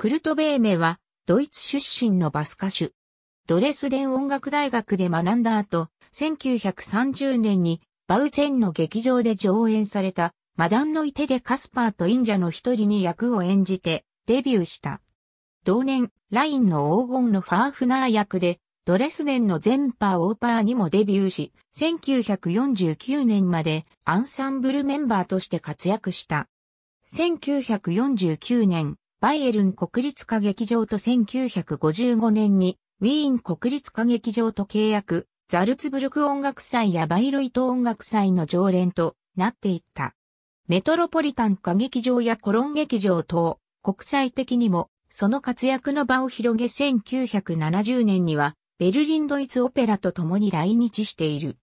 クルト・ベーメは、ドイツ出身のバス歌手。ドレスデン音楽大学で学んだ後、1930年にバウゼンの劇場で上演された、マダンのいてでカスパーと忍者の一人に役を演じて、デビューした。同年、ラインの黄金のファーフナー役で、ドレスデンのゼンパーオーパーにもデビューし、1949年までアンサンブルメンバーとして活躍した。1949年、バイエルン国立歌劇場と1955年にウィーン国立歌劇場と契約、ザルツブルク音楽祭やバイロイト音楽祭の常連となっていった。メトロポリタン歌劇場やコロン劇場等、国際的にもその活躍の場を広げ1970年にはベルリンドイツオペラと共に来日している。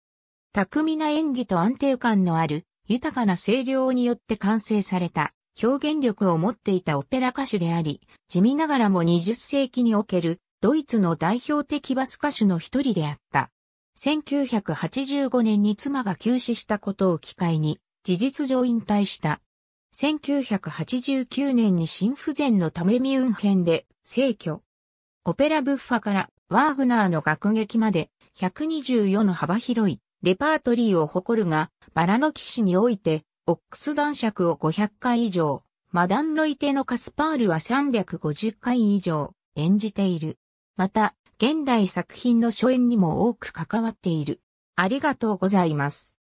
巧みな演技と安定感のある豊かな声量によって完成された表現力を持っていたオペラ歌手であり、地味ながらも20世紀におけるドイツの代表的バス歌手の一人であった。1985年に妻が急死したことを機会に、事実上引退した。1989年に心不全のためミュンヘンで、逝去。オペラブッファからワーグナーの楽劇まで124の幅広いレパートリーを誇るが、バラの騎士においてオックス男爵を500回以上、マダンロイテのカスパールは350回以上演じている。また、現代作品の初演にも多く関わっている。ありがとうございます。